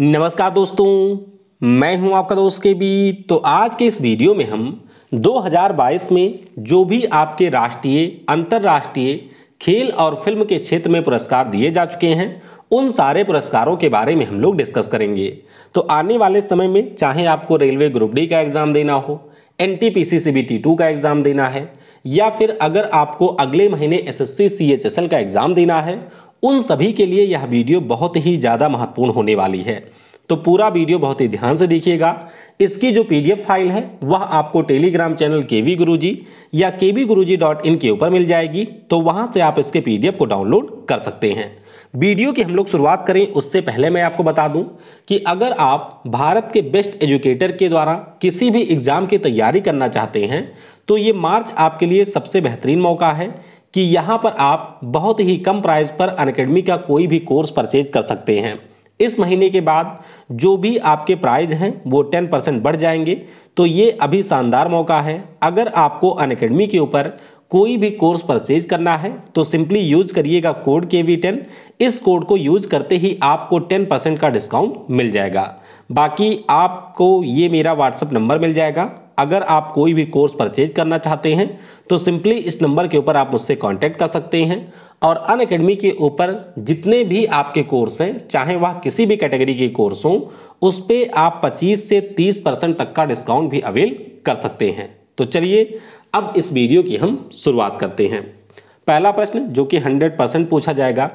नमस्कार दोस्तों मैं हूं आपका दोस्त के बी तो आज के इस वीडियो में हम 2022 में जो भी आपके राष्ट्रीय अंतर्राष्ट्रीय खेल और फिल्म के क्षेत्र में पुरस्कार दिए जा चुके हैं उन सारे पुरस्कारों के बारे में हम लोग डिस्कस करेंगे तो आने वाले समय में चाहे आपको रेलवे ग्रुप डी का एग्ज़ाम देना हो N T P C C B T two का एग्ज़ाम देना है या फिर अगर आपको अगले महीने S S C C S L का एग्ज़ाम देना है उन सभी के लिए यह वीडियो बहुत ही ज़्यादा महत्वपूर्ण होने वाली है तो पूरा वीडियो बहुत ही ध्यान से देखिएगा इसकी जो पीडीएफ फाइल है वह आपको टेलीग्राम चैनल के वी गुरु जी या के वी गुरु जी डॉट इन के ऊपर मिल जाएगी तो वहाँ से आप इसके पी को डाउनलोड कर सकते हैं वीडियो की हम लोग शुरुआत करें उससे पहले मैं आपको बता दूं कि अगर आप भारत के बेस्ट एजुकेटर के द्वारा किसी भी एग्ज़ाम की तैयारी करना चाहते हैं तो ये मार्च आपके लिए सबसे बेहतरीन मौका है कि यहाँ पर आप बहुत ही कम प्राइस पर अनकेडमी का कोई भी कोर्स परचेज कर सकते हैं इस महीने के बाद जो भी आपके प्राइज हैं वो टेन परसेंट बढ़ जाएंगे तो ये अभी शानदार मौका है अगर आपको अनकेडमी के ऊपर कोई भी कोर्स परचेज करना है तो सिंपली यूज़ करिएगा कोड के वी टेन इस कोड को यूज़ करते ही आपको टेन परसेंट का डिस्काउंट मिल जाएगा बाकी आपको ये मेरा व्हाट्सअप नंबर मिल जाएगा अगर आप कोई भी कोर्स परचेज करना चाहते हैं तो सिंपली इस नंबर के ऊपर आप मुझसे कांटेक्ट कर सकते हैं और अन अकेडमी के ऊपर जितने भी आपके कोर्स हैं चाहे वह किसी भी कैटेगरी के कोर्स हों उस पर आप 25 से 30 परसेंट तक का डिस्काउंट भी अवेल कर सकते हैं तो चलिए अब इस वीडियो की हम शुरुआत करते हैं पहला प्रश्न जो कि 100 परसेंट पूछा जाएगा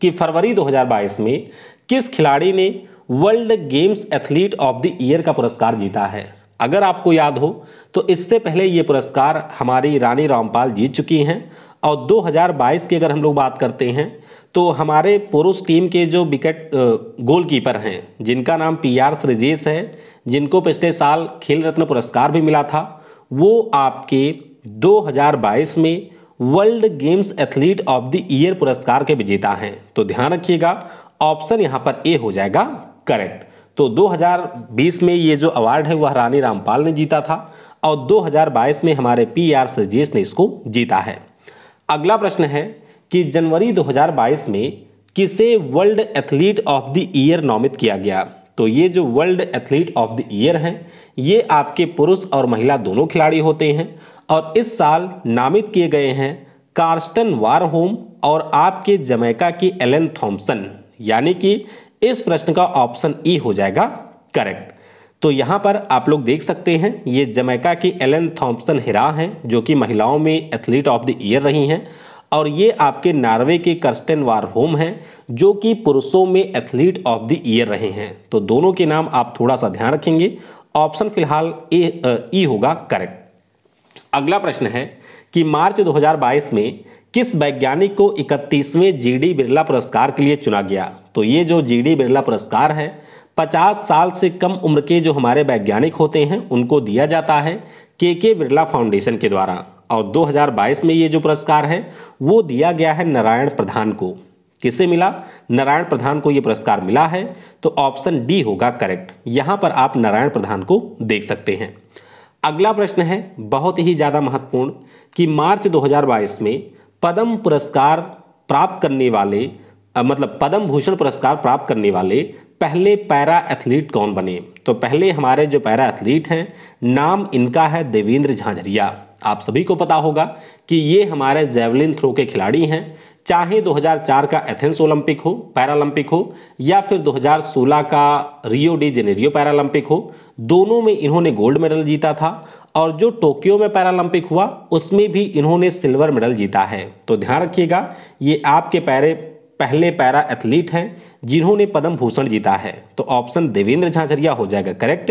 कि फरवरी 2022 में किस खिलाड़ी ने world games athlete of the year का पुरस्कार जीता है अगर आपको याद हो तो इससे पहले ये पुरस्कार हमारी रानी रामपाल जीत चुकी हैं और 2022 की अगर हम लोग बात करते हैं तो हमारे पुरुष टीम के जो विकेट गोलकीपर हैं जिनका नाम पी आर सृजेश है जिनको पिछले साल खेल रत्न पुरस्कार भी मिला था वो आपके 2022 में world games athlete of the year पुरस्कार के विजेता हैं तो ध्यान रखिएगा ऑप्शन यहाँ पर ए हो जाएगा करेक्ट तो 2020 में ये जो अवार्ड है वह रानी रामपाल ने जीता था और 2022 में हमारे पी आर सजेश ने इसको जीता है अगला प्रश्न है कि जनवरी 2022 में किसे world athlete of the year नामित किया गया तो ये जो world athlete of the year हैं ये आपके पुरुष और महिला दोनों खिलाड़ी होते हैं और इस साल नामित किए गए हैं कार्स्टन वारहोम और आपके जमैका की एलन थॉम्सन यानी कि इस प्रश्न का ऑप्शन ई हो जाएगा करेक्ट तो यहाँ पर आप लोग देख सकते हैं ये जमैका की एलन थॉम्पसन हिरा हैं जो कि महिलाओं में एथलीट ऑफ द ईयर रही हैं और ये आपके नॉर्वे के कर्स्टन वारहोम हैं जो कि पुरुषों में एथलीट ऑफ द ईयर रहे हैं तो दोनों के नाम आप थोड़ा सा ध्यान रखेंगे ऑप्शन फिलहाल ए ई होगा करेक्ट अगला प्रश्न है कि मार्च 2022 में किस वैज्ञानिक को 31वें जीडी बिरला पुरस्कार के लिए चुना गया तो ये जो जी डी बिरला पुरस्कार है 50 साल से कम उम्र के जो हमारे वैज्ञानिक होते हैं उनको दिया जाता है के के बिरला फाउंडेशन के द्वारा और 2022 में ये जो पुरस्कार है वो दिया गया है नारायण प्रधान को किसे मिला नारायण प्रधान को ये पुरस्कार मिला है तो ऑप्शन डी होगा करेक्ट यहाँ पर आप नारायण प्रधान को देख सकते हैं अगला प्रश्न है बहुत ही ज़्यादा महत्वपूर्ण कि मार्च 2022 में पद्म पुरस्कार प्राप्त करने वाले मतलब पद्म भूषण पुरस्कार प्राप्त करने वाले पहले पैरा एथलीट कौन बने तो पहले हमारे जो पैरा एथलीट हैं नाम इनका है देवेंद्र झांझरिया आप सभी को पता होगा कि ये हमारे जेवलिन थ्रो के खिलाड़ी हैं चाहे 2004 का एथेंस ओलंपिक हो पैरालंपिक हो या फिर 2016 का रियो डी जेनेरियो पैरालंपिक हो दोनों में इन्होंने गोल्ड मेडल जीता था और जो टोक्यो में पैरालंपिक हुआ उसमें भी इन्होंने सिल्वर मेडल जीता है तो ध्यान रखिएगा ये आपके पैरे पहले पैरा एथलीट हैं जिन्होंने पद्म भूषण जीता है तो ऑप्शन देवेंद्र झांझरिया हो जाएगा करेक्ट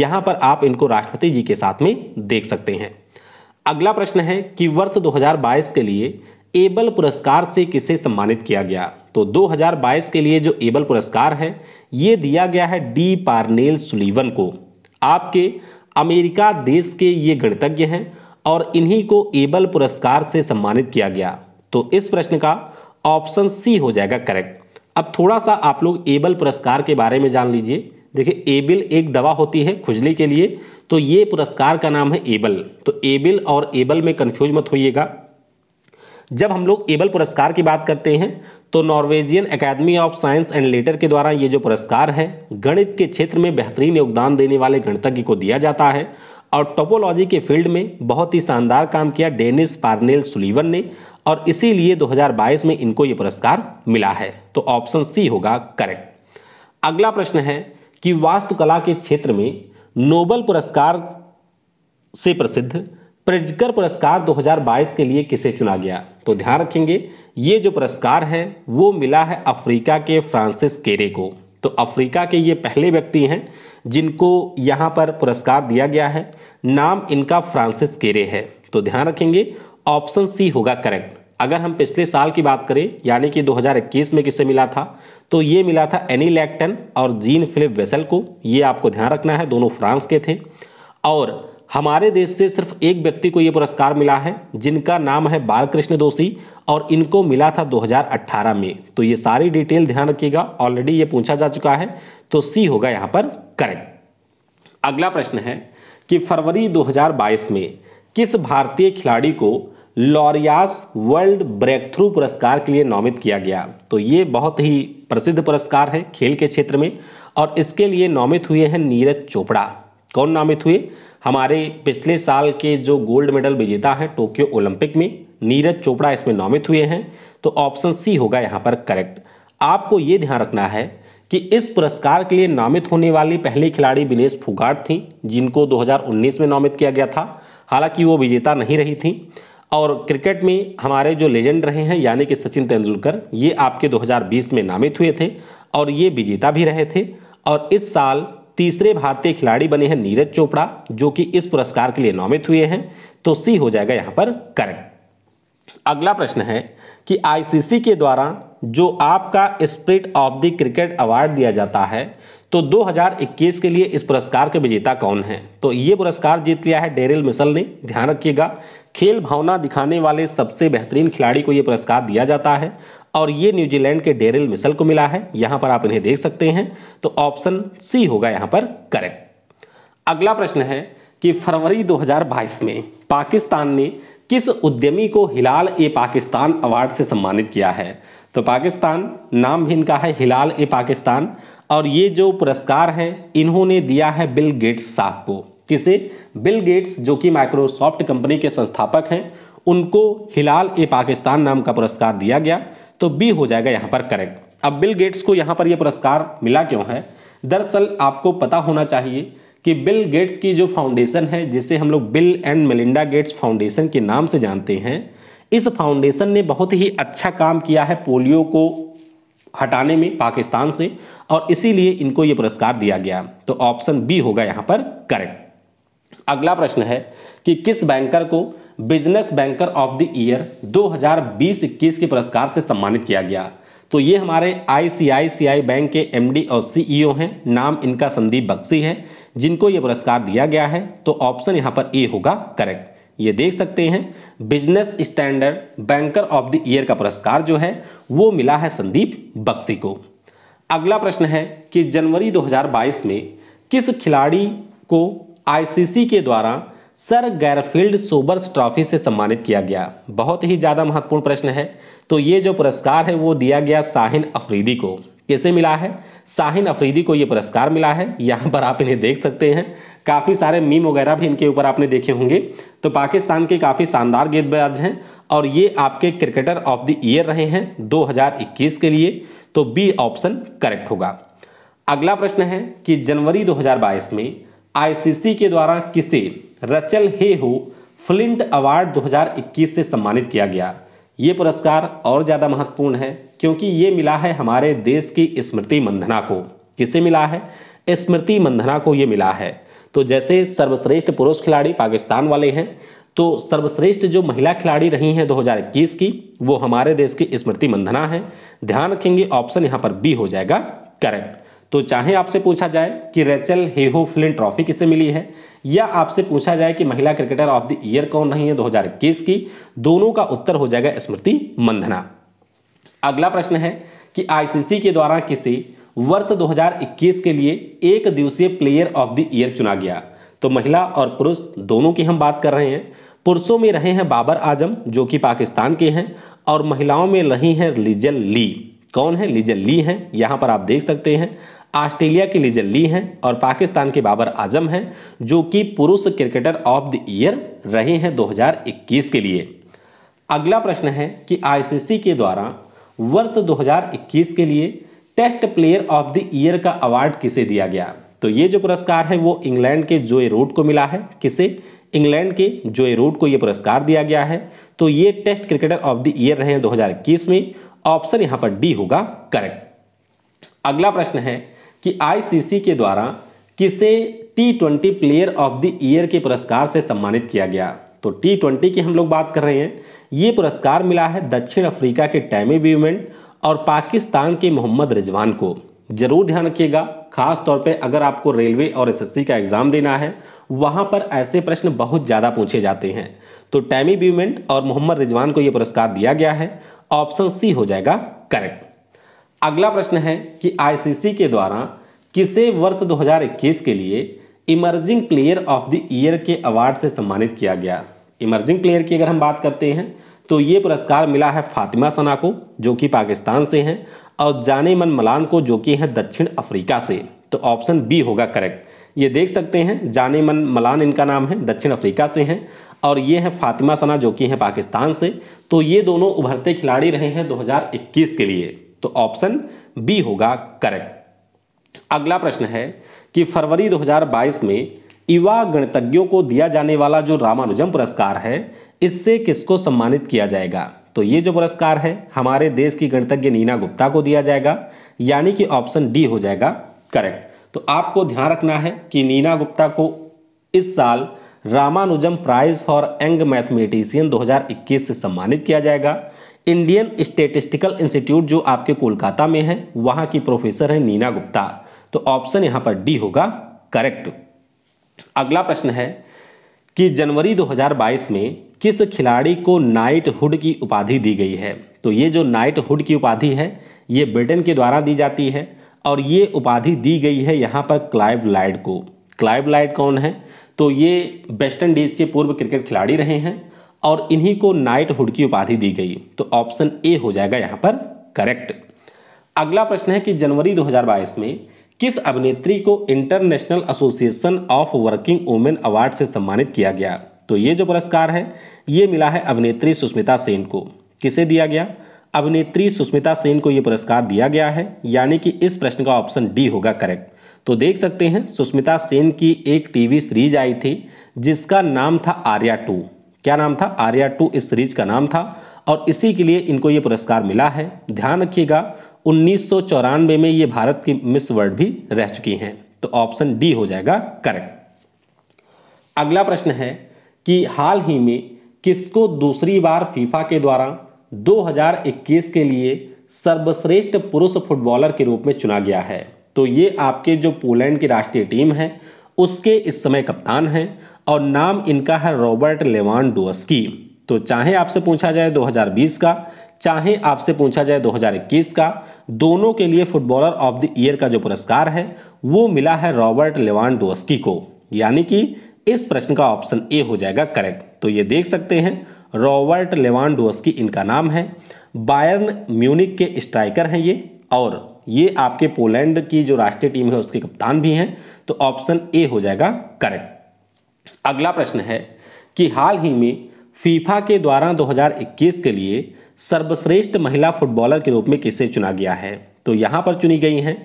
यहां पर आप इनको राष्ट्रपति जी के साथ में देख सकते हैं अगला प्रश्न है कि वर्ष 2022 के लिए एबल पुरस्कार से किसे सम्मानित किया गया तो 2022 के लिए जो एबल पुरस्कार है ये दिया गया है डी पार्नेल सुलीवन को आपके अमेरिका देश के ये गणितज्ञ हैं और इन्हीं को एबल पुरस्कार से सम्मानित किया गया तो इस प्रश्न का ऑप्शन सी हो जाएगा करेक्ट अब थोड़ा सा आप लोग एबल पुरस्कार के बारे में जान लीजिए देखिए एबिल एक दवा होती है खुजली के लिए तो ये पुरस्कार का नाम है एबल तो एबिल और एबल में कन्फ्यूज मत होइएगा जब हम लोग एबल पुरस्कार की बात करते हैं तो Norwegian academy of science and letter के द्वारा ये जो पुरस्कार है गणित के क्षेत्र में बेहतरीन योगदान देने वाले गणितज्ञ को दिया जाता है और टोपोलॉजी के फील्ड में बहुत ही शानदार काम किया डेनिस पार्नेल सुलीवन ने और इसीलिए 2022 में इनको ये पुरस्कार मिला है तो ऑप्शन सी होगा करेक्ट अगला प्रश्न है कि वास्तुकला के क्षेत्र में नोबल पुरस्कार से प्रसिद्ध प्रजकर पुरस्कार 2022 के लिए किसे चुना गया तो ध्यान रखेंगे ये जो पुरस्कार है वो मिला है अफ्रीका के फ्रांसिस केरे को तो अफ्रीका के ये पहले व्यक्ति हैं जिनको यहाँ पर पुरस्कार दिया गया है नाम इनका फ्रांसिस केरे है तो ध्यान रखेंगे ऑप्शन सी होगा करेक्ट अगर हम पिछले साल की बात करें यानी कि 2021 में किसे मिला था तो ये मिला था एनी लैक्टन और जीन फिलिप वेसल को ये आपको ध्यान रखना है दोनों फ्रांस के थे और हमारे देश से सिर्फ एक व्यक्ति को ये पुरस्कार मिला है जिनका नाम है बालकृष्ण दोषी और इनको मिला था 2018 में तो ये सारी डिटेल ध्यान रखिएगा ऑलरेडी ये पूछा जा चुका है तो सी होगा यहाँ पर करेक्ट अगला प्रश्न है कि फरवरी 2022 में किस भारतीय खिलाड़ी को लॉरियास वर्ल्ड ब्रेक थ्रू पुरस्कार के लिए नामित किया गया तो ये बहुत ही प्रसिद्ध पुरस्कार है खेल के क्षेत्र में और इसके लिए नामित हुए हैं नीरज चोपड़ा कौन नामित हुए हमारे पिछले साल के जो गोल्ड मेडल विजेता हैं टोक्यो ओलंपिक में नीरज चोपड़ा इसमें नामित हुए हैं तो ऑप्शन सी होगा यहाँ पर करेक्ट आपको ये ध्यान रखना है कि इस पुरस्कार के लिए नामित होने वाली पहली खिलाड़ी विनेश फुगाट थी जिनको 2019 में नामित किया गया था हालांकि वो विजेता नहीं रही थी और क्रिकेट में हमारे जो लेजेंड रहे हैं यानी कि सचिन तेंदुलकर ये आपके 2020 में नामित हुए थे और ये विजेता भी रहे थे और इस साल तीसरे भारतीय खिलाड़ी बने हैं नीरज चोपड़ा जो कि इस पुरस्कार के लिए नामित हुए हैं तो सी हो जाएगा यहाँ पर करेक्ट अगला प्रश्न है कि आईसीसी के द्वारा जो आपका spirit of the cricket award दिया जाता है तो 2021 के लिए इस पुरस्कार के विजेता कौन है तो ये पुरस्कार जीत लिया है डेरिल मिसल ने ध्यान रखिएगा खेल भावना दिखाने वाले सबसे बेहतरीन खिलाड़ी को ये पुरस्कार दिया जाता है और ये न्यूजीलैंड के डेरिल मिसल को मिला है यहाँ पर आप इन्हें देख सकते हैं तो ऑप्शन सी होगा यहाँ पर करेक्ट अगला प्रश्न है कि फरवरी 2022 में पाकिस्तान ने किस उद्यमी को हिलाल ए पाकिस्तान अवार्ड से सम्मानित किया है तो पाकिस्तान नाम भी इनका है हिलाल ए पाकिस्तान और ये जो पुरस्कार है इन्होंने दिया है बिल गेट्स साहब को किसे बिल गेट्स जो कि माइक्रोसॉफ्ट कंपनी के संस्थापक हैं उनको हिलाल ए पाकिस्तान नाम का पुरस्कार दिया गया तो बी हो जाएगा यहाँ पर करेक्ट अब बिल गेट्स को यहाँ पर यह पुरस्कार मिला क्यों है दरअसल आपको पता होना चाहिए कि बिल गेट्स की जो फाउंडेशन है जिसे हम लोग Bill and Melinda Gates foundation के नाम से जानते हैं इस फाउंडेशन ने बहुत ही अच्छा काम किया है पोलियो को हटाने में पाकिस्तान से और इसीलिए इनको ये पुरस्कार दिया गया तो ऑप्शन बी होगा यहाँ पर करेक्ट अगला प्रश्न है कि किस बैंकर को business banker of the year 2020-21 के पुरस्कार से सम्मानित किया गया तो ये हमारे आईसीआईसीआई बैंक के एमडी और सीईओ e हैं नाम इनका संदीप बक्सी है जिनको ये पुरस्कार दिया गया है तो ऑप्शन यहाँ पर ए होगा करेक्ट ये देख सकते हैं business standard banker of the year का पुरस्कार जो है वो मिला है संदीप बक्सी को अगला प्रश्न है कि जनवरी 2022 में किस खिलाड़ी को आईसीसी के द्वारा सर गैरफील्ड सोबर्स ट्रॉफी से सम्मानित किया गया बहुत ही ज़्यादा महत्वपूर्ण प्रश्न है तो ये जो पुरस्कार है वो दिया गया साहिन अफरीदी को कैसे मिला है शाहिन अफरीदी को ये पुरस्कार मिला है यहाँ पर आप इन्हें देख सकते हैं काफ़ी सारे मीम वगैरह भी इनके ऊपर आपने देखे होंगे तो पाकिस्तान के काफ़ी शानदार गेंदबाज हैं और ये आपके क्रिकेटर ऑफ द ईयर रहे हैं 2021 के लिए तो बी ऑप्शन करेक्ट होगा अगला प्रश्न है कि जनवरी 2022 में आईसीसी के द्वारा किसे रचल हे हो फ्लिंट अवार्ड 2021 से सम्मानित किया गया ये पुरस्कार और ज़्यादा महत्वपूर्ण है क्योंकि ये मिला है हमारे देश की स्मृति मंधना को किसे मिला है स्मृति मंधना को ये मिला है तो जैसे सर्वश्रेष्ठ पुरुष खिलाड़ी पाकिस्तान वाले हैं तो सर्वश्रेष्ठ जो महिला खिलाड़ी रही हैं 2021 की वो हमारे देश की स्मृति मंधना है ध्यान रखेंगे ऑप्शन यहाँ पर बी हो जाएगा करेक्ट तो चाहे आपसे पूछा जाए कि रेचल हेहो फ्लिन ट्रॉफी किसे मिली है या आपसे पूछा जाए कि महिला क्रिकेटर ऑफ द ईयर कौन रही है दो की दोनों का उत्तर हो जाएगा स्मृति मंधना अगला प्रश्न है कि आईसीसी के द्वारा किसी वर्ष 2021 के लिए एक दिवसीय प्लेयर ऑफ द ईयर चुना गया तो महिला और पुरुष दोनों की हम बात कर रहे हैं पुरुषों में रहे हैं बाबर आजम जो कि पाकिस्तान के हैं और महिलाओं में रही हैं लिजल ली कौन है लिजल ली हैं यहां पर आप देख सकते हैं ऑस्ट्रेलिया के लीजर ली हैं और पाकिस्तान के बाबर आजम हैं जो कि पुरुष क्रिकेटर ऑफ द ईयर रहे हैं 2021 के लिए अगला प्रश्न है कि आईसीसी के द्वारा वर्ष 2021 के लिए test player of the year का अवार्ड किसे दिया गया तो ये जो पुरस्कार है वो इंग्लैंड के जोए रूट को मिला है किसे इंग्लैंड के जोए रूट को ये पुरस्कार दिया गया है तो ये test cricketer of the year रहे हैं दो में ऑप्शन यहाँ पर डी होगा करेक्ट अगला प्रश्न है कि आईसीसी के द्वारा किसे T twenty player of the year के पुरस्कार से सम्मानित किया गया तो टी ट्वेंटी की हम लोग बात कर रहे हैं ये पुरस्कार मिला है दक्षिण अफ्रीका के टैमी ब्यूमेंट और पाकिस्तान के मोहम्मद रिजवान को जरूर ध्यान रखिएगा खास तौर पे अगर आपको रेलवे और एसएससी का एग्ज़ाम देना है वहाँ पर ऐसे प्रश्न बहुत ज़्यादा पूछे जाते हैं तो टैमी ब्यूमेंट और मोहम्मद रिजवान को ये पुरस्कार दिया गया है ऑप्शन सी हो जाएगा करेक्ट अगला प्रश्न है कि आईसीसी के द्वारा किसे वर्ष 2021 के लिए emerging player of the year के अवार्ड से सम्मानित किया गया इमर्जिंग प्लेयर की अगर हम बात करते हैं तो ये पुरस्कार मिला है फातिमा सना को जो कि पाकिस्तान से हैं और जाने मन मलान को जो कि हैं दक्षिण अफ्रीका से तो ऑप्शन बी होगा करेक्ट ये देख सकते हैं जाने मन मलान इनका नाम है दक्षिण अफ्रीका से हैं और ये हैं फातिमा सना जो कि हैं पाकिस्तान से तो ये दोनों उभरते खिलाड़ी रहे हैं 2021 के लिए तो ऑप्शन बी होगा करेक्ट अगला प्रश्न है कि फरवरी 2022 में युवा गणितज्ञों को दिया जाने वाला जो रामानुजम पुरस्कार है इससे किसको सम्मानित किया जाएगा तो ये जो पुरस्कार है हमारे देश की गणितज्ञ नीना गुप्ता को दिया जाएगा यानी कि ऑप्शन डी हो जाएगा करेक्ट तो आपको ध्यान रखना है कि नीना गुप्ता को इस साल Ramanujan prize for young mathematician 2021 से सम्मानित किया जाएगा इंडियन स्टेटिस्टिकल इंस्टीट्यूट जो आपके कोलकाता में है वहां की प्रोफेसर है नीना गुप्ता तो ऑप्शन यहाँ पर डी होगा करेक्ट अगला प्रश्न है कि जनवरी 2022 में किस खिलाड़ी को नाइट हुड की उपाधि दी गई है तो ये जो नाइट हुड की उपाधि है ये ब्रिटेन के द्वारा दी जाती है और ये उपाधि दी गई है यहाँ पर क्लाइव लाइड को क्लाइव लाइड कौन है तो ये वेस्ट इंडीज़ के पूर्व क्रिकेट खिलाड़ी रहे हैं और इन्हीं को नाइट हुड की उपाधि दी गई तो ऑप्शन ए हो जाएगा यहाँ पर करेक्ट अगला प्रश्न है कि जनवरी 2022 में किस अभिनेत्री को international association of working women award से सम्मानित किया गया तो ये जो पुरस्कार है ये मिला है अभिनेत्री सुष्मिता सेन को किसे दिया गया अभिनेत्री सुष्मिता सेन को ये पुरस्कार दिया गया है यानी कि इस प्रश्न का ऑप्शन डी होगा करेक्ट तो देख सकते हैं सुष्मिता सेन की एक टीवी सीरीज आई थी जिसका नाम था आर्या टू क्या नाम था आर्या टू इस सीरीज का नाम था और इसी के लिए इनको ये पुरस्कार मिला है ध्यान रखिएगा उन्नीस में ये भारत की मिस वर्ल्ड भी रह चुकी हैं तो ऑप्शन डी हो जाएगा करेक्ट अगला प्रश्न है कि हाल ही में किसको दूसरी बार फीफा के द्वारा 2021 के लिए सर्वश्रेष्ठ पुरुष फुटबॉलर के रूप में चुना गया है तो ये आपके जो पोलैंड की राष्ट्रीय टीम है उसके इस समय कप्तान हैं और नाम इनका है रॉबर्ट लेवानडोस्की तो चाहे आपसे पूछा जाए 2020 का चाहे आपसे पूछा जाए 2021 का दोनों के लिए फुटबॉलर ऑफ द ईयर का जो पुरस्कार है वो मिला है रॉबर्ट डोस्की को यानी कि इस प्रश्न का ऑप्शन ए हो जाएगा करेक्ट तो ये देख सकते हैं रॉबर्ट डोस्की इनका नाम है बायर्न म्यूनिक के स्ट्राइकर हैं ये और ये आपके पोलैंड की जो राष्ट्रीय टीम है उसके कप्तान भी हैं तो ऑप्शन ए हो जाएगा करेक्ट अगला प्रश्न है कि हाल ही में फीफा के द्वारा 2021 के लिए सर्वश्रेष्ठ महिला फुटबॉलर के रूप में किसे चुना गया है तो यहाँ पर चुनी गई हैं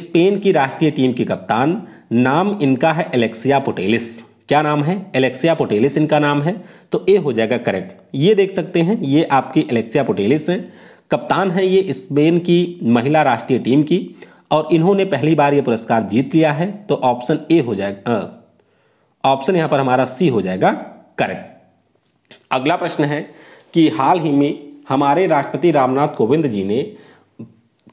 स्पेन की राष्ट्रीय टीम की कप्तान नाम इनका है एलेक्सिया पोटेलिस क्या नाम है एलेक्सिया पोटेलिस इनका नाम है तो ए हो जाएगा करेक्ट ये देख सकते हैं ये आपकी एलेक्सिया पोटेलिस हैं कप्तान हैं ये स्पेन की महिला राष्ट्रीय टीम की और इन्होंने पहली बार ये पुरस्कार जीत लिया है तो ऑप्शन ए हो जाएगा ऑप्शन यहां पर हमारा सी हो जाएगा करेक्ट अगला प्रश्न है कि हाल ही में हमारे राष्ट्रपति रामनाथ कोविंद जी ने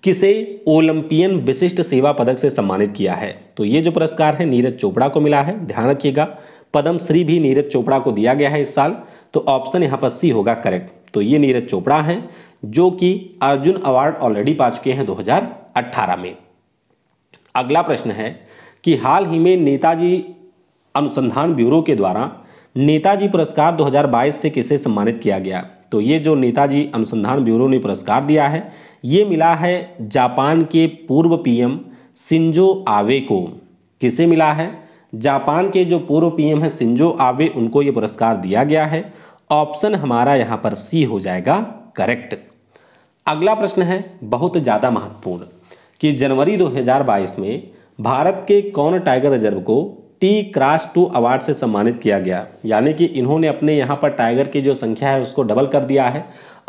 किसे ओलंपियन विशिष्ट सेवा पदक से सम्मानित किया है तो ये जो पुरस्कार है नीरज चोपड़ा को मिला है ध्यान रखिएगा पद्म श्री भी नीरज चोपड़ा को दिया गया है इस साल तो ऑप्शन यहाँ पर सी होगा करेक्ट तो ये नीरज चोपड़ा हैं जो कि अर्जुन अवार्ड ऑलरेडी पा चुके हैं 2018 में अगला प्रश्न है कि हाल ही में नेताजी अनुसंधान ब्यूरो के द्वारा नेताजी पुरस्कार 2022 से किसे सम्मानित किया गया तो ये जो नेताजी अनुसंधान ब्यूरो ने पुरस्कार दिया है ये मिला है जापान के पूर्व पीएम सिंजो आवे को किसे मिला है जापान के जो पूर्व पीएम है सिंजो आवे उनको ये पुरस्कार दिया गया है ऑप्शन हमारा यहाँ पर सी हो जाएगा करेक्ट अगला प्रश्न है बहुत ज़्यादा महत्वपूर्ण कि जनवरी 2022 में भारत के कौन टाइगर रिजर्व को टी क्रास टू अवार्ड से सम्मानित किया गया यानी कि इन्होंने अपने यहाँ पर टाइगर की जो संख्या है उसको डबल कर दिया है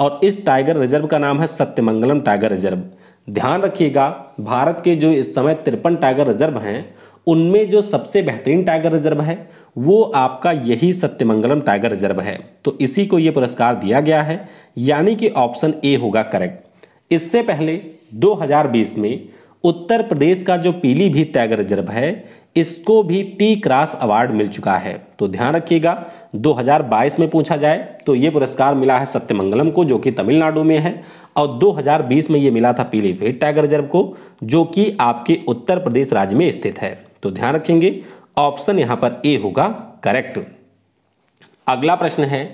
और इस टाइगर रिजर्व का नाम है सत्यमंगलम टाइगर रिजर्व ध्यान रखिएगा भारत के जो इस समय तिरपन टाइगर रिजर्व हैं उनमें जो सबसे बेहतरीन टाइगर रिजर्व है वो आपका यही सत्यमंगलम टाइगर रिजर्व है तो इसी को ये पुरस्कार दिया गया है यानी कि ऑप्शन ए होगा करेक्ट इससे पहले 2020 में उत्तर प्रदेश का जो पीलीभीत टाइगर रिजर्व है इसको भी टी क्रास अवार्ड मिल चुका है तो ध्यान रखिएगा 2022 में पूछा जाए तो ये पुरस्कार मिला है सत्यमंगलम को जो कि तमिलनाडु में है और 2020 में ये मिला था पीलीभीत टाइगर रिजर्व को जो कि आपके उत्तर प्रदेश राज्य में स्थित है तो ध्यान रखेंगे ऑप्शन यहां पर ए होगा करेक्ट अगला प्रश्न है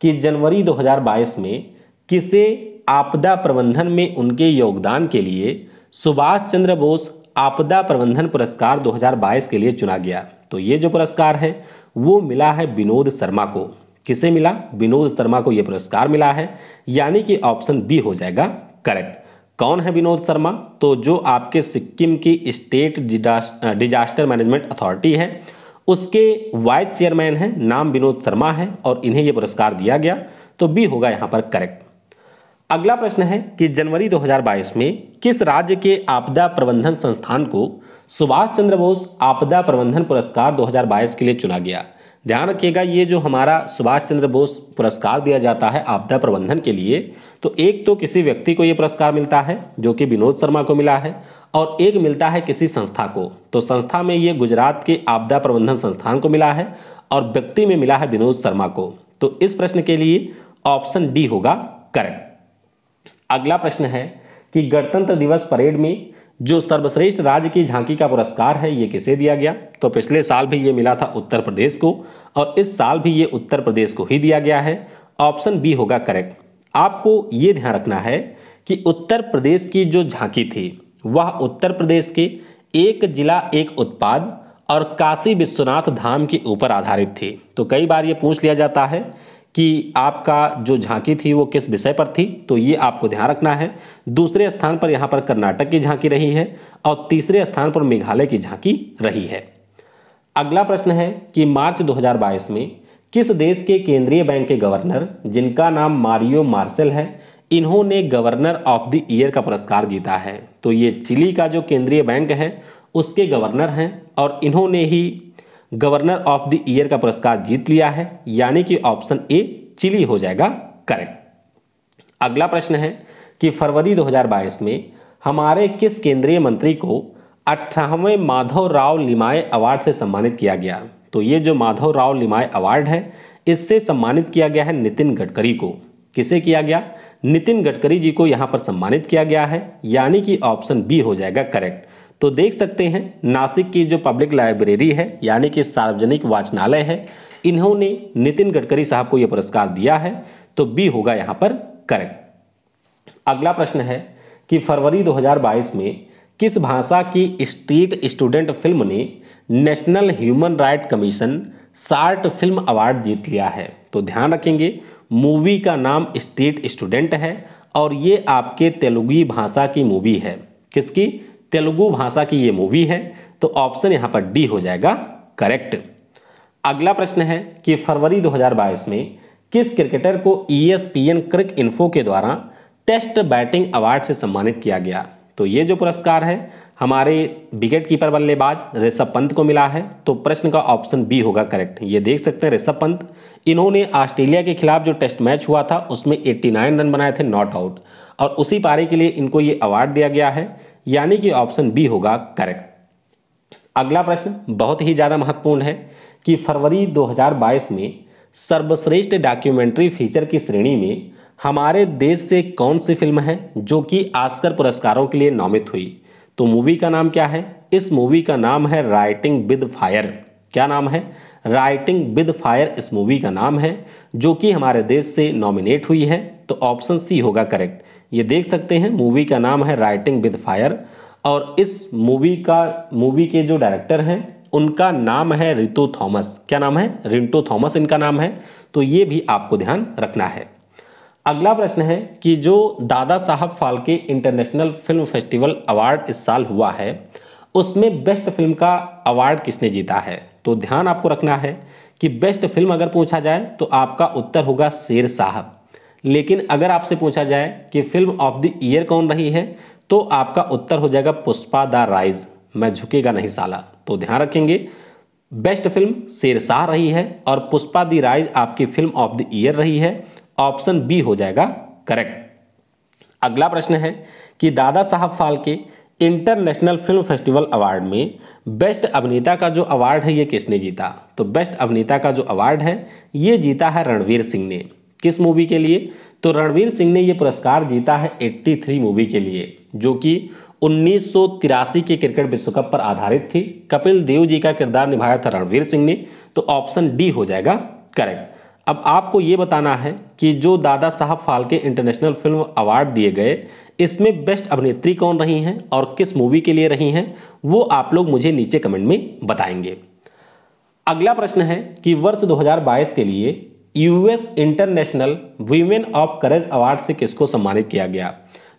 कि जनवरी 2022 में किसे आपदा प्रबंधन में उनके योगदान के लिए सुभाष चंद्र बोस आपदा प्रबंधन पुरस्कार 2022 के लिए चुना गया तो ये जो पुरस्कार है वो मिला है विनोद शर्मा को किसे मिला विनोद शर्मा को ये पुरस्कार मिला है यानी कि ऑप्शन बी हो जाएगा करेक्ट कौन है विनोद शर्मा तो जो आपके सिक्किम की स्टेट डिजास्टर मैनेजमेंट अथॉरिटी है उसके वाइस चेयरमैन हैं नाम विनोद शर्मा है और इन्हें यह पुरस्कार दिया गया तो बी होगा यहाँ पर करेक्ट अगला प्रश्न है कि जनवरी 2022 में किस राज्य के आपदा प्रबंधन संस्थान को सुभाष चंद्र बोस आपदा प्रबंधन पुरस्कार 2022 के लिए चुना गया ध्यान रखिएगा ये जो हमारा सुभाष चंद्र बोस पुरस्कार दिया जाता है आपदा प्रबंधन के लिए तो एक तो किसी व्यक्ति को ये पुरस्कार मिलता है जो कि विनोद शर्मा को मिला है और एक मिलता है किसी संस्था को तो संस्था में ये गुजरात के आपदा प्रबंधन संस्थान को मिला है और व्यक्ति में मिला है विनोद शर्मा को तो इस प्रश्न के लिए ऑप्शन डी होगा करेक्ट अगला प्रश्न है कि गणतंत्र दिवस परेड में जो सर्वश्रेष्ठ राज्य की झांकी का पुरस्कार है ये किसे दिया गया तो पिछले साल भी ये मिला था उत्तर प्रदेश को और इस साल भी ये उत्तर प्रदेश को ही दिया गया है ऑप्शन बी होगा करेक्ट आपको ये ध्यान रखना है कि उत्तर प्रदेश की जो झांकी थी वह उत्तर प्रदेश के एक जिला एक उत्पाद और काशी विश्वनाथ धाम के ऊपर आधारित थी तो कई बार ये पूछ लिया जाता है कि आपका जो झांकी थी वो किस विषय पर थी तो ये आपको ध्यान रखना है दूसरे स्थान पर यहाँ पर कर्नाटक की झांकी रही है और तीसरे स्थान पर मेघालय की झांकी रही है अगला प्रश्न है कि मार्च 2022 में किस देश के केंद्रीय बैंक के गवर्नर जिनका नाम मारियो मार्शल है इन्होंने गवर्नर ऑफ द ईयर का पुरस्कार जीता है तो ये चिली का जो केंद्रीय बैंक है उसके गवर्नर हैं और इन्होंने ही गवर्नर ऑफ द ईयर का पुरस्कार जीत लिया है यानी कि ऑप्शन ए चिली हो जाएगा करेक्ट अगला प्रश्न है कि फरवरी 2022 में हमारे किस केंद्रीय मंत्री को अट्ठारहवें माधव राव लिमाय अवार्ड से सम्मानित किया गया तो ये जो माधव राव लिमाय अवार्ड है इससे सम्मानित किया गया है नितिन गडकरी को किसे किया गया नितिन गडकरी जी को यहाँ पर सम्मानित किया गया है यानी कि ऑप्शन बी हो जाएगा करेक्ट तो देख सकते हैं नासिक की जो पब्लिक लाइब्रेरी है यानी कि सार्वजनिक वाचनालय है इन्होंने नितिन गडकरी साहब को यह पुरस्कार दिया है तो बी होगा यहां पर करेक्ट अगला प्रश्न है कि फरवरी 2022 में किस भाषा की स्ट्रीट स्टूडेंट फिल्म ने national human right commission short film award जीत लिया है तो ध्यान रखेंगे मूवी का नाम स्ट्रीट स्टूडेंट है और ये आपके तेलुगु भाषा की मूवी है किसकी तेलुगु भाषा की ये मूवी है तो ऑप्शन यहाँ पर डी हो जाएगा करेक्ट अगला प्रश्न है कि फरवरी 2022 में किस क्रिकेटर को ईएसपीएन क्रिक इन्फो के द्वारा टेस्ट बैटिंग अवार्ड से सम्मानित किया गया तो ये जो पुरस्कार है हमारे विकेट कीपर बल्लेबाज ऋषभ पंत को मिला है तो प्रश्न का ऑप्शन बी होगा करेक्ट ये देख सकते हैं ऋषभ पंत इन्होंने ऑस्ट्रेलिया के खिलाफ जो टेस्ट मैच हुआ था उसमें 89 रन बनाए थे नॉट आउट और उसी पारी के लिए इनको ये अवार्ड दिया गया है यानी कि ऑप्शन बी होगा करेक्ट अगला प्रश्न बहुत ही ज़्यादा महत्वपूर्ण है कि फरवरी 2022 में सर्वश्रेष्ठ डॉक्यूमेंट्री फीचर की श्रेणी में हमारे देश से कौन सी फिल्म है जो कि आस्कर पुरस्कारों के लिए नामित हुई तो मूवी का नाम क्या है इस मूवी का नाम है राइटिंग विद फायर क्या नाम है राइटिंग विद फायर इस मूवी का नाम है जो कि हमारे देश से नॉमिनेट हुई है तो ऑप्शन सी होगा करेक्ट ये देख सकते हैं मूवी का नाम है राइटिंग विद फायर और इस मूवी का मूवी के जो डायरेक्टर हैं उनका नाम है रितु थॉमस क्या नाम है रिंटो थॉमस इनका नाम है तो ये भी आपको ध्यान रखना है अगला प्रश्न है कि जो Dada Saheb Phalke international film festival award इस साल हुआ है उसमें बेस्ट फिल्म का अवार्ड किसने जीता है तो ध्यान आपको रखना है कि बेस्ट फिल्म अगर पूछा जाए तो आपका उत्तर होगा शेर साहब लेकिन अगर आपसे पूछा जाए कि फिल्म ऑफ द ईयर कौन रही है तो आपका उत्तर हो जाएगा पुष्पा द राइज मैं झुकेगा नहीं साला तो ध्यान रखेंगे बेस्ट फिल्म शेरशाह रही है और पुष्पा दी राइज आपकी फिल्म ऑफ द ईयर रही है ऑप्शन बी हो जाएगा करेक्ट अगला प्रश्न है कि Dada Saheb Phalke international film festival award में बेस्ट अभिनेता का जो अवार्ड है ये किसने जीता तो बेस्ट अभिनेता का जो अवार्ड है ये जीता है रणवीर सिंह ने किस मूवी के लिए तो रणवीर सिंह ने ये पुरस्कार जीता है 83 मूवी के लिए जो कि उन्नीस के क्रिकेट विश्व कप पर आधारित थी कपिल देव जी का किरदार निभाया था रणवीर सिंह ने तो ऑप्शन डी हो जाएगा करेक्ट अब आपको ये बताना है कि जो Dada Saheb Phalke international film award दिए गए इसमें बेस्ट अभिनेत्री कौन रही हैं और किस मूवी के लिए रही हैं वो आप लोग मुझे नीचे कमेंट में बताएंगे अगला प्रश्न है कि वर्ष 2022 के लिए US international women of courage award से किसको सम्मानित किया गया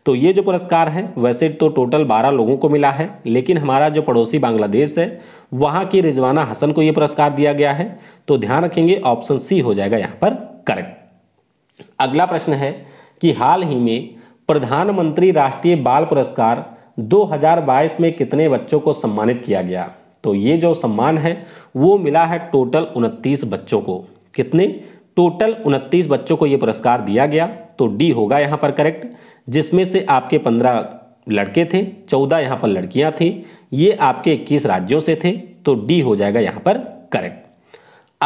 तो ये जो पुरस्कार है वैसे तो टोटल 12 लोगों को मिला है लेकिन हमारा जो पड़ोसी बांग्लादेश है वहां की रिजवाना हसन को ये पुरस्कार दिया गया है तो ध्यान रखेंगे ऑप्शन सी हो जाएगा यहाँ पर करेक्ट अगला प्रश्न है कि हाल ही में प्रधानमंत्री राष्ट्रीय बाल पुरस्कार 2022 में कितने बच्चों को सम्मानित किया गया तो ये जो सम्मान है वो मिला है टोटल उनतीस बच्चों को कितने टोटल उनतीस बच्चों को ये पुरस्कार दिया गया तो डी होगा यहाँ पर करेक्ट जिसमें से आपके पंद्रह लड़के थे चौदह यहाँ पर लड़कियाँ थीं ये आपके इक्कीस राज्यों से थे तो डी हो जाएगा यहाँ पर करेक्ट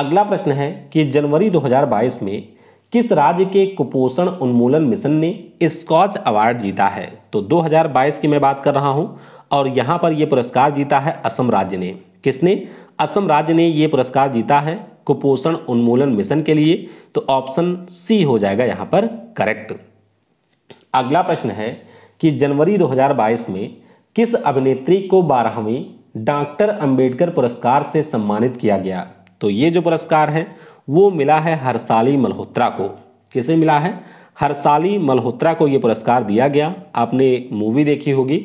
अगला प्रश्न है कि जनवरी 2022 में किस राज्य के कुपोषण उन्मूलन मिशन ने स्कॉच अवार्ड जीता है तो 2022 की मैं बात कर रहा हूं और यहां पर यह पुरस्कार जीता है असम राज्य ने किसने असम राज्य ने यह पुरस्कार जीता है कुपोषण उन्मूलन मिशन के लिए तो ऑप्शन सी हो जाएगा यहाँ पर करेक्ट अगला प्रश्न है कि जनवरी 2022 में किस अभिनेत्री को बारहवीं डॉक्टर अंबेडकर पुरस्कार से सम्मानित किया गया तो ये जो पुरस्कार है वो मिला है हरसाली मल्होत्रा को किसे मिला है हरसाली मल्होत्रा को ये पुरस्कार दिया गया आपने मूवी देखी होगी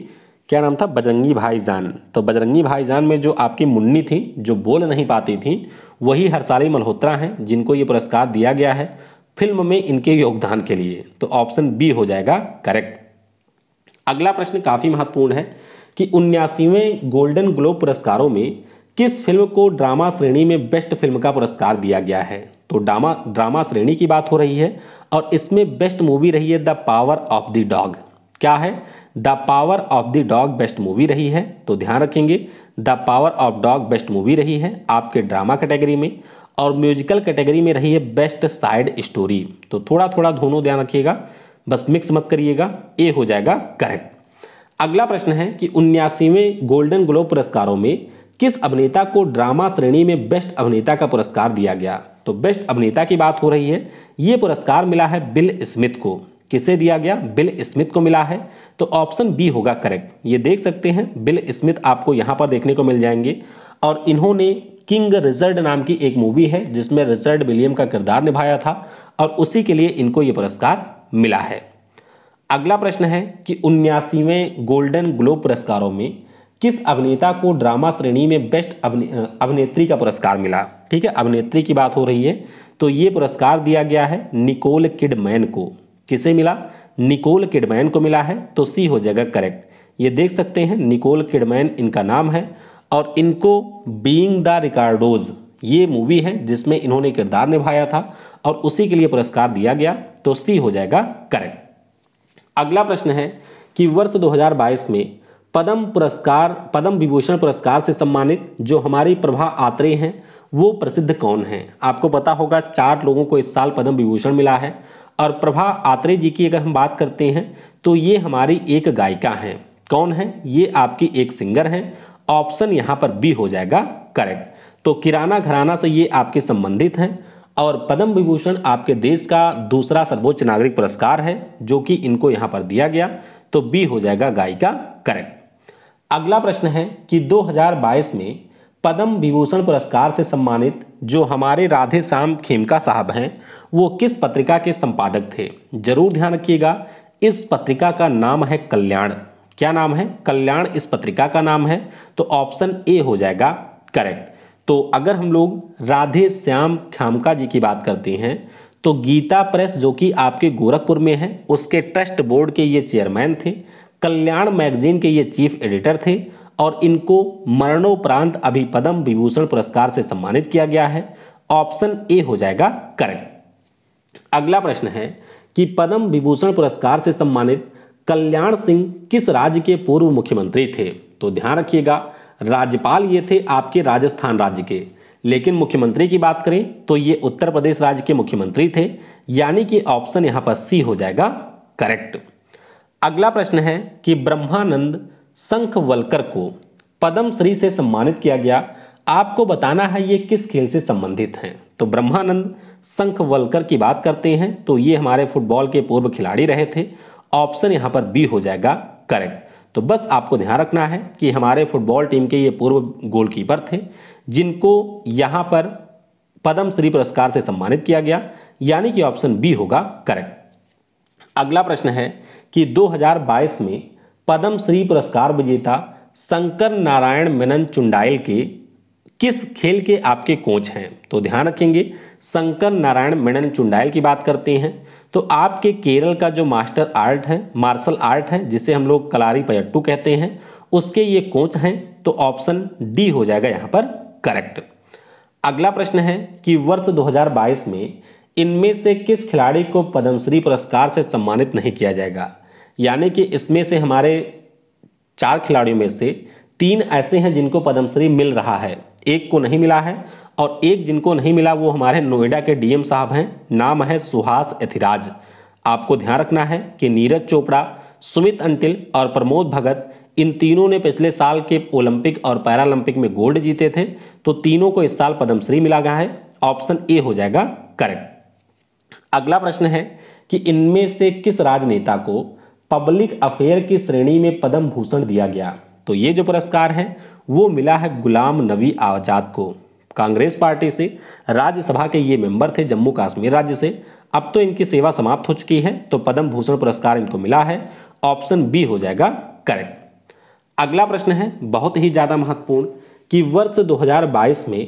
क्या नाम था बजरंगी भाईजान तो बजरंगी भाईजान में जो आपकी मुन्नी थी जो बोल नहीं पाती थी वही हरसाली मल्होत्रा हैं जिनको ये पुरस्कार दिया गया है फिल्म में इनके योगदान के लिए तो ऑप्शन बी हो जाएगा करेक्ट अगला प्रश्न काफ़ी महत्वपूर्ण है कि उन्यासीवें गोल्डन ग्लोब पुरस्कारों में किस फिल्म को ड्रामा श्रेणी में बेस्ट फिल्म का पुरस्कार दिया गया है तो ड्रामा ड्रामा श्रेणी की बात हो रही है और इसमें बेस्ट मूवी रही है the power of the dog क्या है the power of the dog best movie रही है तो ध्यान रखेंगे the power of dog best movie रही है आपके ड्रामा कैटेगरी में और म्यूजिकल कैटेगरी में रही है बेस्ट साइड स्टोरी तो थोड़ा थोड़ा दोनों ध्यान रखिएगा बस मिक्स मत करिएगा ए हो जाएगा करेक्ट अगला प्रश्न है कि उन्यासीवें गोल्डन ग्लोब पुरस्कारों में किस अभिनेता को ड्रामा श्रेणी में बेस्ट अभिनेता का पुरस्कार दिया गया तो बेस्ट अभिनेता की बात हो रही है ये पुरस्कार मिला है बिल स्मिथ को किसे दिया गया बिल स्मिथ को मिला है तो ऑप्शन बी होगा करेक्ट ये देख सकते हैं बिल स्मिथ आपको यहाँ पर देखने को मिल जाएंगे और इन्होंने किंग रिजर्ड नाम की एक मूवी है जिसमें रिजर्ड विलियम का किरदार निभाया था और उसी के लिए इनको ये पुरस्कार मिला है अगला प्रश्न है कि उन्यासीवें गोल्डन ग्लोब पुरस्कारों में किस अभिनेता को ड्रामा श्रेणी में बेस्ट अभिनेत्री का पुरस्कार मिला ठीक है अभिनेत्री की बात हो रही है तो ये पुरस्कार दिया गया है निकोल किडमैन को किसे मिला निकोल किडमैन को मिला है तो सी हो जाएगा करेक्ट ये देख सकते हैं निकोल किडमैन इनका नाम है और इनको बीइंग द रिकार्डोज ये मूवी है जिसमें इन्होंने किरदार निभाया था और उसी के लिए पुरस्कार दिया गया तो सी हो जाएगा करेक्ट अगला प्रश्न है कि वर्ष 2022 में पद्म पुरस्कार पद्म विभूषण पुरस्कार से सम्मानित जो हमारी प्रभा आत्रे हैं वो प्रसिद्ध कौन हैं आपको पता होगा चार लोगों को इस साल पद्म विभूषण मिला है और प्रभा आत्रे जी की अगर हम बात करते हैं तो ये हमारी एक गायिका हैं कौन है ये आपकी एक सिंगर हैं ऑप्शन यहाँ पर बी हो जाएगा करेक्ट तो किराना घराना से ये आपके संबंधित हैं और पद्म विभूषण आपके देश का दूसरा सर्वोच्च नागरिक पुरस्कार है जो कि इनको यहाँ पर दिया गया तो बी हो जाएगा गायिका करेक्ट अगला प्रश्न है कि 2022 में पद्म विभूषण पुरस्कार से सम्मानित जो हमारे राधे श्याम खेमका साहब हैं वो किस पत्रिका के संपादक थे जरूर ध्यान रखिएगा इस पत्रिका का नाम है कल्याण क्या नाम है कल्याण इस पत्रिका का नाम है तो ऑप्शन ए हो जाएगा करेक्ट तो अगर हम लोग राधे श्याम खामका जी की बात करते हैं तो गीता प्रेस जो कि आपके गोरखपुर में है उसके ट्रस्ट बोर्ड के ये चेयरमैन थे कल्याण मैगजीन के ये चीफ एडिटर थे और इनको मरणोपरांत अभी पद्म विभूषण पुरस्कार से सम्मानित किया गया है ऑप्शन ए हो जाएगा करेक्ट अगला प्रश्न है कि पद्म विभूषण पुरस्कार से सम्मानित कल्याण सिंह किस राज्य के पूर्व मुख्यमंत्री थे तो ध्यान रखिएगा राज्यपाल ये थे आपके राजस्थान राज्य के लेकिन मुख्यमंत्री की बात करें तो ये उत्तर प्रदेश राज्य के मुख्यमंत्री थे यानी कि ऑप्शन यहां पर सी हो जाएगा करेक्ट अगला प्रश्न है कि ब्रह्मानंद संखवलकर को पद्मश्री श्री से सम्मानित किया गया आपको बताना है ये किस खेल से संबंधित हैं तो ब्रह्मानंद संखवलकर की बात करते हैं तो ये हमारे फुटबॉल के पूर्व खिलाड़ी रहे थे ऑप्शन यहाँ पर बी हो जाएगा करेक्ट तो बस आपको ध्यान रखना है कि हमारे फुटबॉल टीम के ये पूर्व गोलकीपर थे जिनको यहाँ पर पद्मश्री श्री पुरस्कार से सम्मानित किया गया यानी कि ऑप्शन बी होगा करेक्ट अगला प्रश्न है कि 2022 में पद्म श्री पुरस्कार विजेता शंकर नारायण मेनन चुंडाइल के किस खेल के आपके कोच हैं तो ध्यान रखेंगे शंकर नारायण मेनन चुंडाइल की बात करते हैं तो आपके केरल का जो मास्टर आर्ट है मार्शल आर्ट है जिसे हम लोग कलारी पयट्टू कहते हैं उसके ये कोच हैं तो ऑप्शन डी हो जाएगा यहाँ पर करेक्ट अगला प्रश्न है कि वर्ष 2022 में इनमें से किस खिलाड़ी को पद्मश्री पुरस्कार से सम्मानित नहीं किया जाएगा यानी कि इसमें से हमारे चार खिलाड़ियों में से तीन ऐसे हैं जिनको पद्मश्री मिल रहा है एक को नहीं मिला है और एक जिनको नहीं मिला वो हमारे नोएडा के डीएम साहब हैं नाम है सुहास एथिराज आपको ध्यान रखना है कि नीरज चोपड़ा सुमित अंटिल और प्रमोद भगत इन तीनों ने पिछले साल के ओलंपिक और पैरालंपिक में गोल्ड जीते थे तो तीनों को इस साल पद्मश्री मिला गया है ऑप्शन ए हो जाएगा करेक्ट अगला प्रश्न है कि इनमें से किस राजनेता को पब्लिक अफेयर की श्रेणी में पद्म भूषण दिया गया तो ये जो पुरस्कार है वो मिला है गुलाम नबी आज़ाद को कांग्रेस पार्टी से राज्यसभा के ये मेंबर थे जम्मू कश्मीर राज्य से अब तो इनकी सेवा समाप्त हो चुकी है तो पद्म भूषण पुरस्कार इनको मिला है ऑप्शन बी हो जाएगा करेक्ट अगला प्रश्न है बहुत ही ज़्यादा महत्वपूर्ण कि वर्ष 2022 में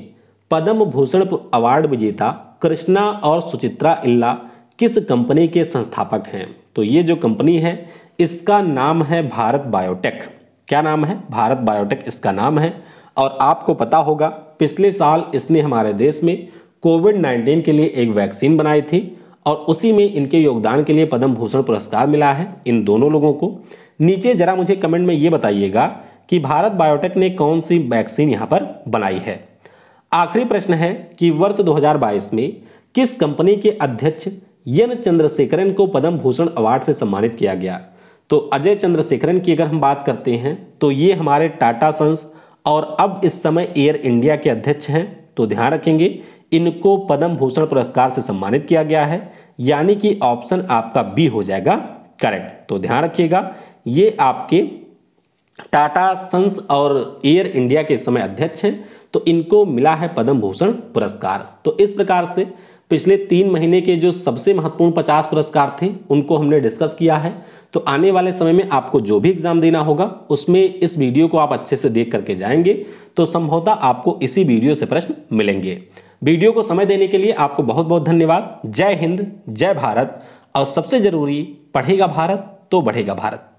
पद्म भूषण अवार्ड विजेता कृष्णा और सुचित्रा इल्ला किस कंपनी के संस्थापक हैं तो ये जो कंपनी है इसका नाम है भारत बायोटेक क्या नाम है भारत बायोटेक इसका नाम है और आपको पता होगा पिछले साल इसने हमारे देश में कोविड 19 के लिए एक वैक्सीन बनाई थी और उसी में इनके योगदान के लिए पद्म भूषण पुरस्कार मिला है इन दोनों लोगों को नीचे जरा मुझे कमेंट में ये बताइएगा कि भारत बायोटेक ने कौन सी वैक्सीन यहाँ पर बनाई है आखिरी प्रश्न है कि वर्ष 2022 में किस कंपनी के अध्यक्ष एन चंद्रशेखरन को पद्म भूषण अवार्ड से सम्मानित किया गया तो अजय चंद्रशेखरन की अगर हम बात करते हैं तो ये हमारे टाटा सन्स और अब इस समय एयर इंडिया के अध्यक्ष हैं तो ध्यान रखेंगे इनको पद्म भूषण पुरस्कार से सम्मानित किया गया है यानी कि ऑप्शन आपका बी हो जाएगा करेक्ट तो ध्यान रखिएगा ये आपके टाटा सन्स और एयर इंडिया के समय अध्यक्ष हैं तो इनको मिला है पद्म भूषण पुरस्कार तो इस प्रकार से पिछले तीन महीने के जो सबसे महत्वपूर्ण पचास पुरस्कार थे उनको हमने डिस्कस किया है तो आने वाले समय में आपको जो भी एग्जाम देना होगा उसमें इस वीडियो को आप अच्छे से देख करके जाएंगे तो संभवतः आपको इसी वीडियो से प्रश्न मिलेंगे वीडियो को समय देने के लिए आपको बहुत बहुत धन्यवाद जय हिंद जय भारत और सबसे जरूरी पढ़ेगा भारत तो बढ़ेगा भारत